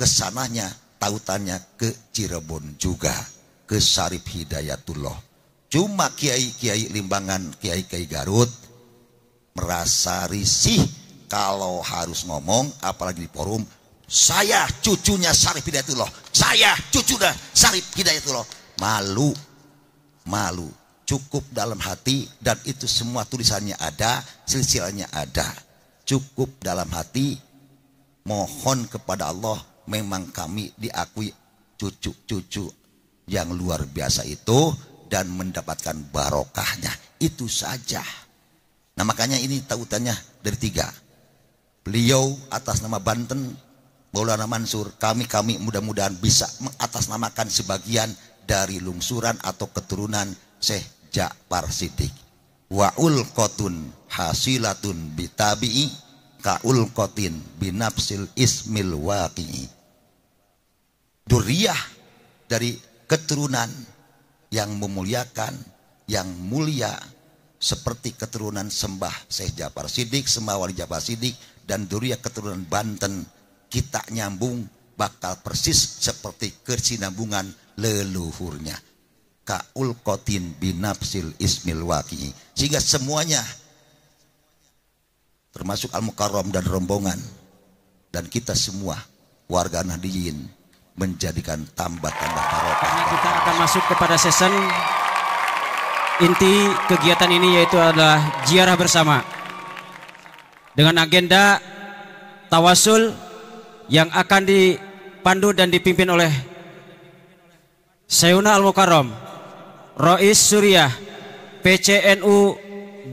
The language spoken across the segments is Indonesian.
kesananya tautannya ke Cirebon juga ke Syarif Hidayatullah cuma kiai-kiai Limbangan kiai-kiai Garut merasa risih kalau harus ngomong apalagi di forum saya cucunya Syarif Hidayatullah saya cucu dah Syarif Hidayatullah malu malu cukup dalam hati dan itu semua tulisannya ada silsilahnya ada cukup dalam hati mohon kepada Allah memang kami diakui cucu-cucu yang luar biasa itu dan mendapatkan barokahnya. Itu saja. Nah makanya ini tautannya dari tiga. Beliau atas nama Banten, Maulana Mansur, kami-kami mudah-mudahan bisa mengatasnamakan sebagian dari lungsuran atau keturunan Syekh Ja'far Siddiq. Wa'ul kotun hasilatun bitabi'i ka'ul kotin binapsil ismil waqi'i duriah dari keturunan yang memuliakan, yang mulia seperti keturunan sembah Syekh Jafar Sidik, sembah Wali Jafar Sidik dan duriah keturunan Banten kita nyambung bakal persis seperti kesinambungan leluhurnya kaul kotin binapsil ismil waki sehingga semuanya termasuk al mukarram dan rombongan dan kita semua warga Nahdiyin menjadikan tambah-tambah barokah. Kita akan masuk kepada season inti kegiatan ini yaitu adalah ziarah bersama dengan agenda tawasul yang akan dipandu dan dipimpin oleh Sayuna Al Mukarram, Rois Suriah, PCNU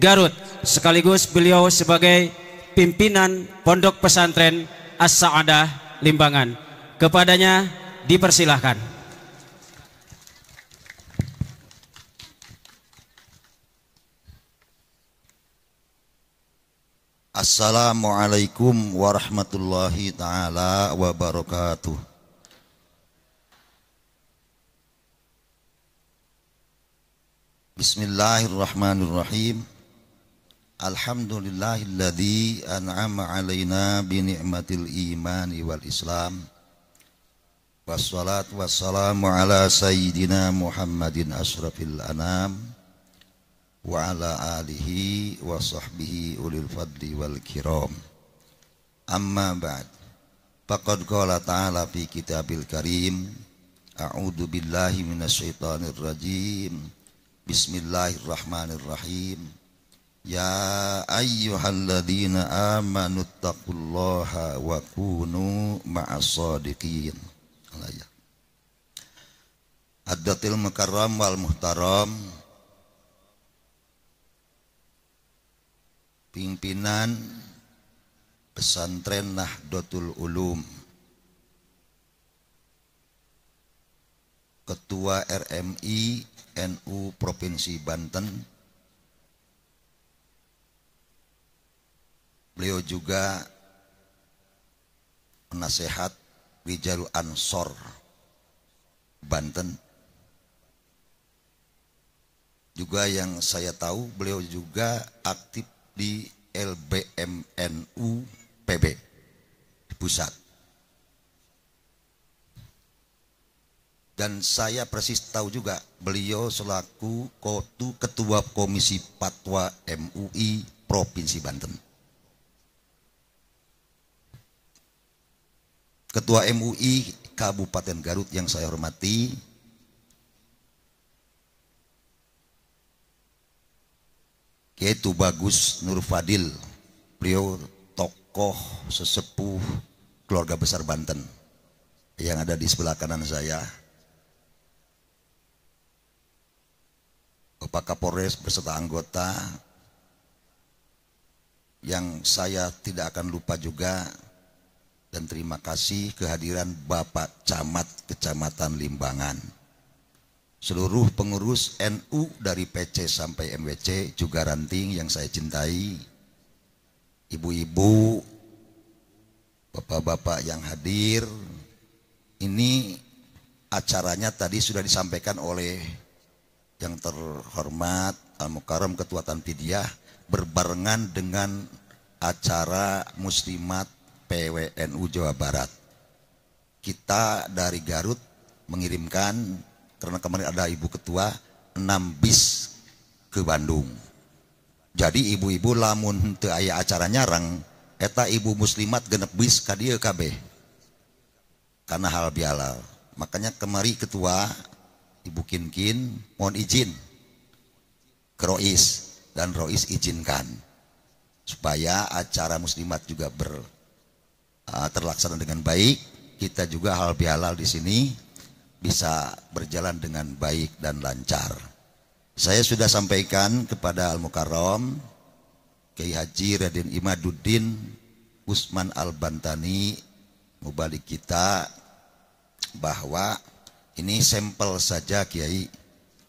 Garut, sekaligus beliau sebagai pimpinan Pondok Pesantren As Saadah Limbangan. Kepadanya dipersilahkan. Assalamualaikum warahmatullahi taala wabarakatuh. Bismillahirrahmanirrahim. Alhamdulillahilladzi an'ama alaina bi ni'matil imani wal islam. والصلاة والسلام على سيدنا محمد أشرف الأنام وعلى آله وصحبه أولي الفضل والكرام أما بعد فقد قال تعالى في كتاب الكريم أعوذ بالله من الشيطان الرجيم بسم الله الرحمن الرحيم يا أيها الذين آمنوا اتقوا الله وكونوا مع الصادقين layak. Adatil ya. mukarram wal muhtaram pimpinan pesantren Nahdlatul Ulum Ketua RMI NU Provinsi Banten Beliau juga penasehat di Ansor Banten juga yang saya tahu beliau juga aktif di LBMNU PB di pusat dan saya persis tahu juga beliau selaku ketua komisi Patwa MUI Provinsi Banten Ketua MUI Kabupaten Garut yang saya hormati, yaitu Bagus Nur Fadil. Beliau tokoh sesepuh keluarga besar Banten yang ada di sebelah kanan saya. Bapak Kapolres beserta anggota yang saya tidak akan lupa juga dan terima kasih kehadiran Bapak Camat Kecamatan Limbangan. Seluruh pengurus NU dari PC sampai MWC juga ranting yang saya cintai. Ibu-ibu, bapak-bapak yang hadir, ini acaranya tadi sudah disampaikan oleh yang terhormat Al-Mukarram Ketua Tanfidiyah berbarengan dengan acara muslimat PWNU Jawa Barat. Kita dari Garut mengirimkan karena kemarin ada ibu ketua 6 bis ke Bandung. Jadi ibu-ibu lamun teu aya acara nyarang eta ibu muslimat genep bis ka dieu Karena hal bialal. Makanya kemari ketua Ibu Kinkin mohon izin ke Rois dan Rois izinkan supaya acara muslimat juga ber Eh, terlaksana dengan baik, kita juga hal bihalal di sini bisa berjalan dengan baik dan lancar. Saya sudah sampaikan kepada Al Mukarrom Kiai Haji Raden Imaduddin Usman Al Bantani mubalik kita bahwa ini sampel saja Kiai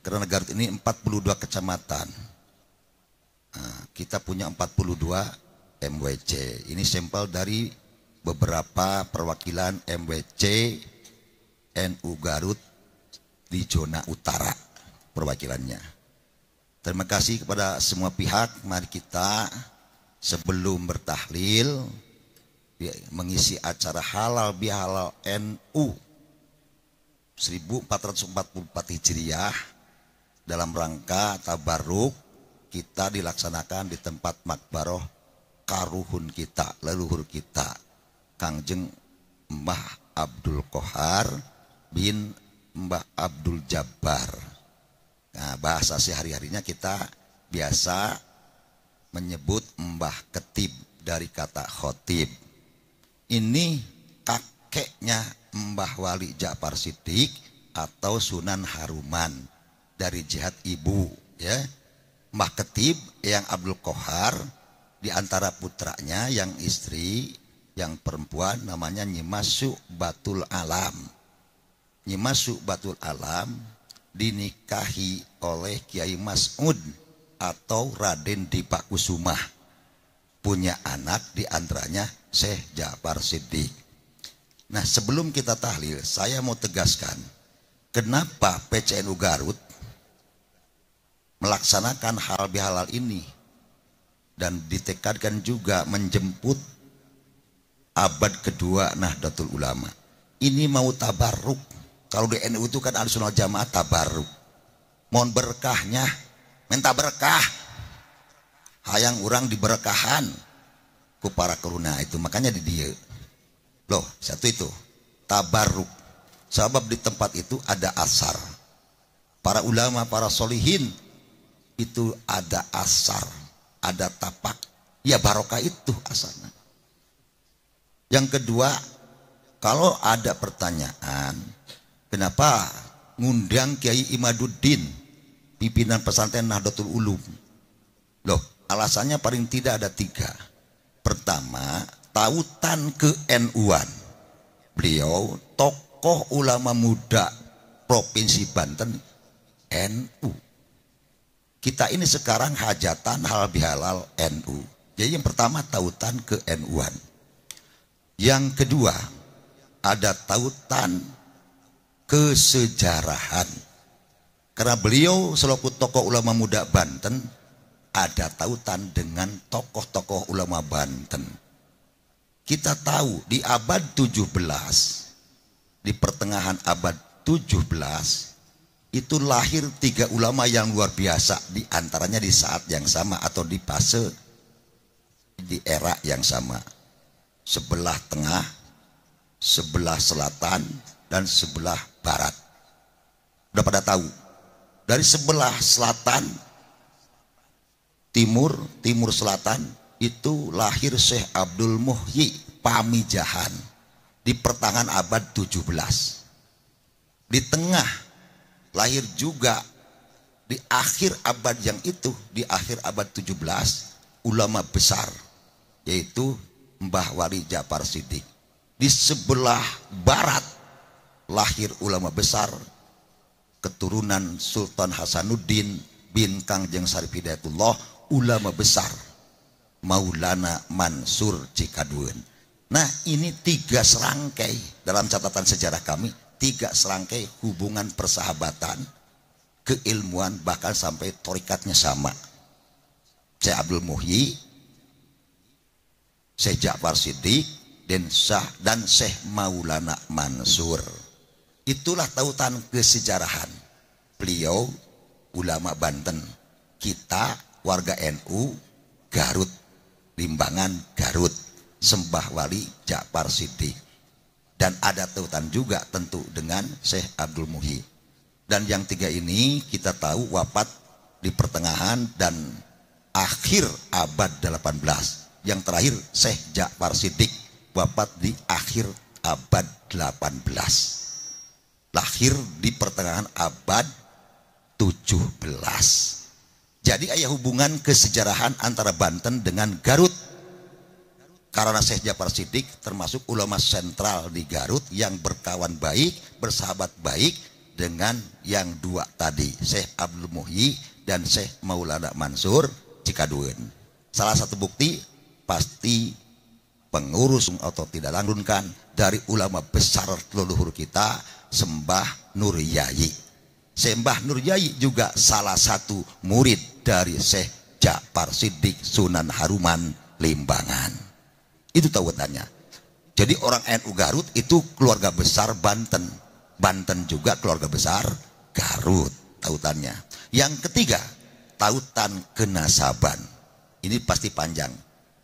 karena negara ini 42 kecamatan. Eh, kita punya 42 MWC. Ini sampel dari beberapa perwakilan MWC NU Garut di zona utara perwakilannya. Terima kasih kepada semua pihak. Mari kita sebelum bertahlil ya, mengisi acara halal bihalal NU 1444 Hijriah dalam rangka tabaruk kita dilaksanakan di tempat makbaroh karuhun kita, leluhur kita Kangjeng Mbah Abdul Kohar bin Mbah Abdul Jabbar. Nah, bahasa sehari-harinya kita biasa menyebut Mbah Ketib dari kata khotib. Ini kakeknya Mbah Wali Ja'far Siddiq atau Sunan Haruman dari jihad ibu ya. Mbah Ketib yang Abdul Kohar di antara putranya yang istri yang perempuan namanya Nyimasu Batul Alam. Nyimasu Batul Alam dinikahi oleh Kiai Mas'ud atau Raden Dipakusuma. Punya anak diantaranya Syekh Ja'far Siddiq. Nah sebelum kita tahlil, saya mau tegaskan kenapa PCNU Garut melaksanakan hal bihalal ini dan ditekankan juga menjemput abad kedua Nahdlatul Ulama. Ini mau tabarruk. Kalau di NU itu kan Ahlussunnah Jamaah tabarruk. Mohon berkahnya, minta berkah. Hayang orang diberkahan ku para keruna itu makanya di dia. Loh, satu itu tabarruk. Sebab di tempat itu ada asar. Para ulama, para solihin itu ada asar, ada tapak. Ya barokah itu asarnya. Yang kedua, kalau ada pertanyaan, kenapa ngundang Kiai Imaduddin, pimpinan pesantren Nahdlatul Ulum? Loh, alasannya paling tidak ada tiga. Pertama, tautan ke NU-an. Beliau tokoh ulama muda Provinsi Banten NU. Kita ini sekarang hajatan hal bihalal NU. Jadi yang pertama tautan ke NU-an. Yang kedua, ada tautan kesejarahan. Karena beliau selaku tokoh ulama muda Banten, ada tautan dengan tokoh-tokoh ulama Banten. Kita tahu di abad 17, di pertengahan abad 17, itu lahir tiga ulama yang luar biasa, di antaranya di saat yang sama atau di fase di era yang sama sebelah tengah, sebelah selatan, dan sebelah barat. Udah pada tahu. Dari sebelah selatan, timur, timur selatan, itu lahir Syekh Abdul Muhyi Pamijahan di pertengahan abad 17. Di tengah lahir juga di akhir abad yang itu, di akhir abad 17, ulama besar yaitu Mbah Wali Jafar Siddiq. Di sebelah barat lahir ulama besar keturunan Sultan Hasanuddin bin Kangjeng Sarif Hidayatullah ulama besar Maulana Mansur Cikaduen. Nah ini tiga serangkai dalam catatan sejarah kami tiga serangkai hubungan persahabatan keilmuan bahkan sampai torikatnya sama. Saya Abdul Muhyi Syekh Ja'far Siddiq dan Syah dan Syekh Maulana Mansur. Itulah tautan kesejarahan. Beliau ulama Banten, kita warga NU Garut, Limbangan Garut, Sembah Wali Ja'far Siddiq. Dan ada tautan juga tentu dengan Syekh Abdul Muhi. Dan yang tiga ini kita tahu wafat di pertengahan dan akhir abad 18 yang terakhir Syekh Ja'far Siddiq wafat di akhir abad 18 lahir di pertengahan abad 17 jadi ada hubungan kesejarahan antara Banten dengan Garut karena Syekh Ja'far Siddiq termasuk ulama sentral di Garut yang berkawan baik, bersahabat baik dengan yang dua tadi, Syekh Abdul Muhyi dan Syekh Maulana Mansur Cikaduin. Salah satu bukti pasti pengurus atau tidak langgungkan dari ulama besar leluhur kita Sembah Nur yayi Sembah Nur yayi juga salah satu murid dari Syekh Ja'far Siddiq Sunan Haruman Limbangan. Itu tautannya. Jadi orang NU Garut itu keluarga besar Banten. Banten juga keluarga besar Garut tautannya. Yang ketiga, tautan kenasaban. Ini pasti panjang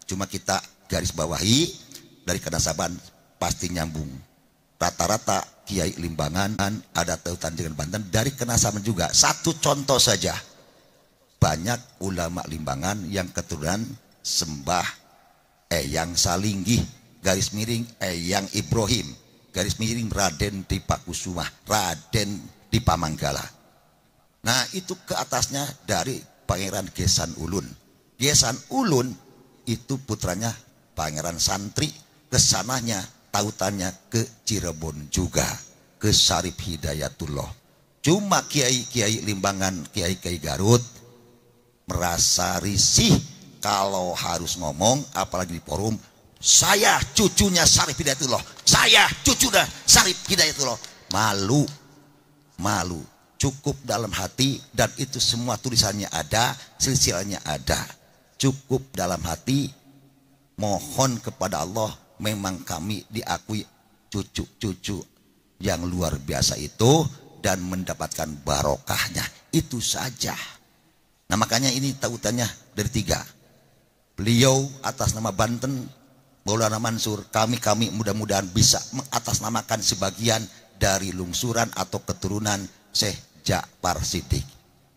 Cuma kita garis bawahi dari kenasaban pasti nyambung. Rata-rata Kiai Limbangan ada tautan dengan Banten dari kenasaban juga. Satu contoh saja. Banyak ulama Limbangan yang keturunan sembah Eyang Salinggi garis miring Eyang Ibrahim garis miring Raden Dipakusuma Raden Dipamanggala. Nah itu ke atasnya dari Pangeran Gesan Ulun. Gesan Ulun itu putranya Pangeran Santri kesananya tautannya ke Cirebon juga ke Sarip Hidayatullah cuma kiai-kiai Limbangan kiai-kiai Garut merasa risih kalau harus ngomong apalagi di forum saya cucunya Sarip Hidayatullah saya cucu dah Sarip Hidayatullah malu malu cukup dalam hati dan itu semua tulisannya ada silsilahnya ada cukup dalam hati mohon kepada Allah memang kami diakui cucu-cucu yang luar biasa itu dan mendapatkan barokahnya itu saja nah makanya ini tautannya dari tiga beliau atas nama Banten Maulana Mansur kami-kami mudah-mudahan bisa mengatasnamakan sebagian dari lungsuran atau keturunan Syekh Ja'far Siddiq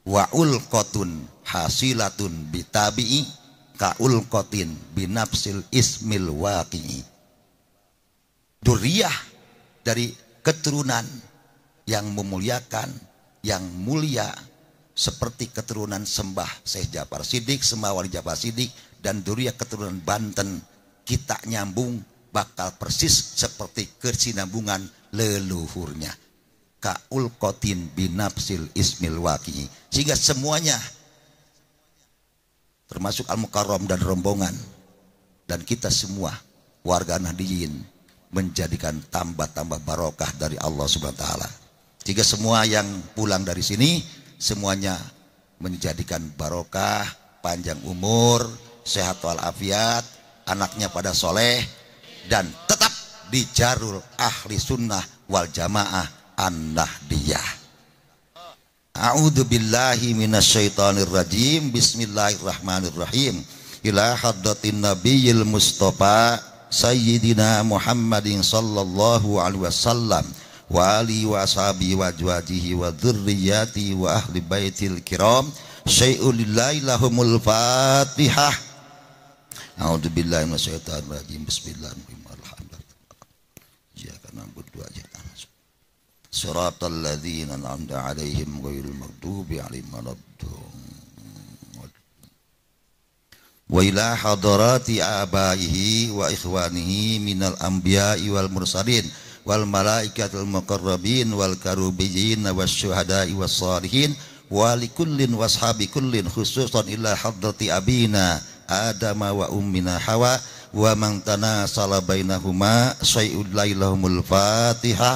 wa ulqatun hasilatun bitabi'i ka ulqatin binafsil ismil waqi'i Duriyah dari keturunan yang memuliakan yang mulia seperti keturunan sembah Syekh Jafar Sidik, sembah Wali Jafar Sidik dan duriyah keturunan Banten kita nyambung bakal persis seperti kesinambungan leluhurnya kaul kotin binapsil ismil waki sehingga semuanya termasuk al mukarram dan rombongan dan kita semua warga Nahdiyin menjadikan tambah-tambah barokah dari Allah Subhanahu wa taala. sehingga semua yang pulang dari sini semuanya menjadikan barokah, panjang umur, sehat walafiat, anaknya pada soleh dan tetap di jarul ahli sunnah wal jamaah annah dia a'udzubillahi billahi minasyaitonir rajim. Bismillahirrahmanirrahim. Ila haddatin nabiyil Mustafa Sayyidina Muhammadin sallallahu alaihi wasallam wa ali wa ashabi wa ajwajihi wa dhurriyyati wa ahli baitil kiram syai'ul lillahi lahumul fatihah a'udzubillahi minasyaitonir rajim bismillahirrahmanirrahim صراط الذين أنعمت عليهم غير المغضوب عليهم ولا وإلى حضرات آبائه وإخوانه من الأنبياء والمرسلين والملائكة المقربين والكروبيين والشهداء والصالحين ولكل وأصحاب كل خصوصا إلى حضرة أبينا آدم وأمنا حواء ومن تناسل بينهما شيء ليلهم الفاتحة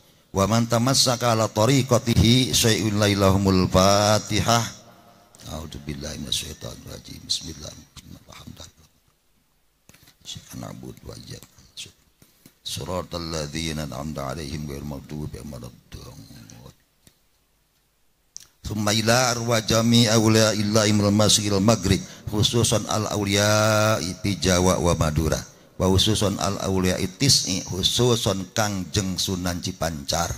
wa man tamassaka ala tariqatihi syai'un lailahumul fatihah a'udzubillahi minasyaitonir rajim bismillahirrahmanirrahim na'bud wa iyyaka siratal ladzina an'amta 'alaihim ghairil maghdubi 'alaihim Summa ila arwa jami awliya illa imul masyil maghrib khususan al awliya fi Jawa wa Madura wa hususon al aulia itisni hususon kang jeng sunan cipancar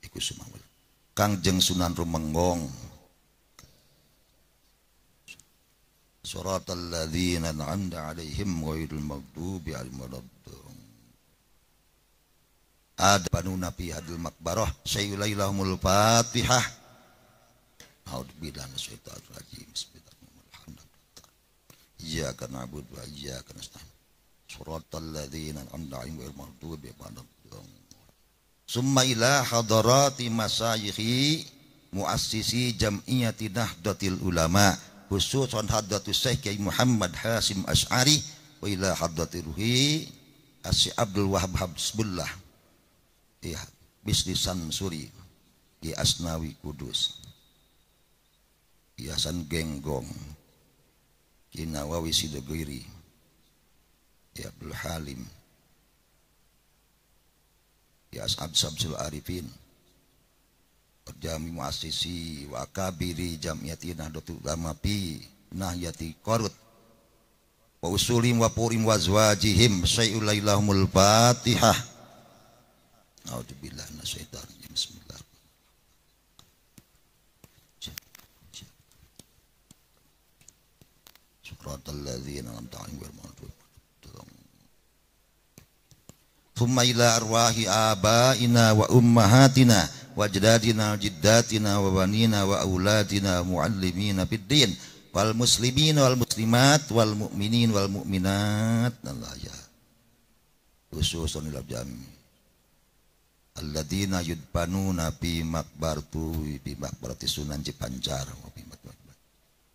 iku sumawul kang jeng sunan rumenggong suratal ladzina an'amta alaihim ghairil maghdubi al maraddum ad nabi fi hadil makbarah sayyulailahumul fatihah A'udzubillahi minasyaitonir rajim. bismillah iyyaka na'budu wa iyyaka nasta'in suratal ladzina an'amta 'alaihim maghdubi 'alaihim summa ila hadarati masayikhi muassisi jam'iyyati nahdlatul ulama khususan hadratu Syekh Kiai Muhammad Hasim Asy'ari wa ila hadratu ruhi Asy Abdul Wahab Habsbullah Asnawi Kudus Yasan Genggong Nawawi Sidogiri Ya Abdul Halim Ya As'ad Sabzul Arifin Jami Muasisi Wa Kabiri Jamiati Nahdlatul Ulama Pi Nahyati Korut Wa usulim wa purim wa zwajihim Sayyulailahumul Fatihah A'udzubillah Nasyaitan Bismillah siratal ladzina an'amta 'alaihim ghairil maghdubi 'alaihim Thumma ila arwahi abaina wa ummahatina wa jadadina wa jiddatina wa banina wal muslimin wal muslimat wal mu'minin wal mu'minat Allah ya jami cipancar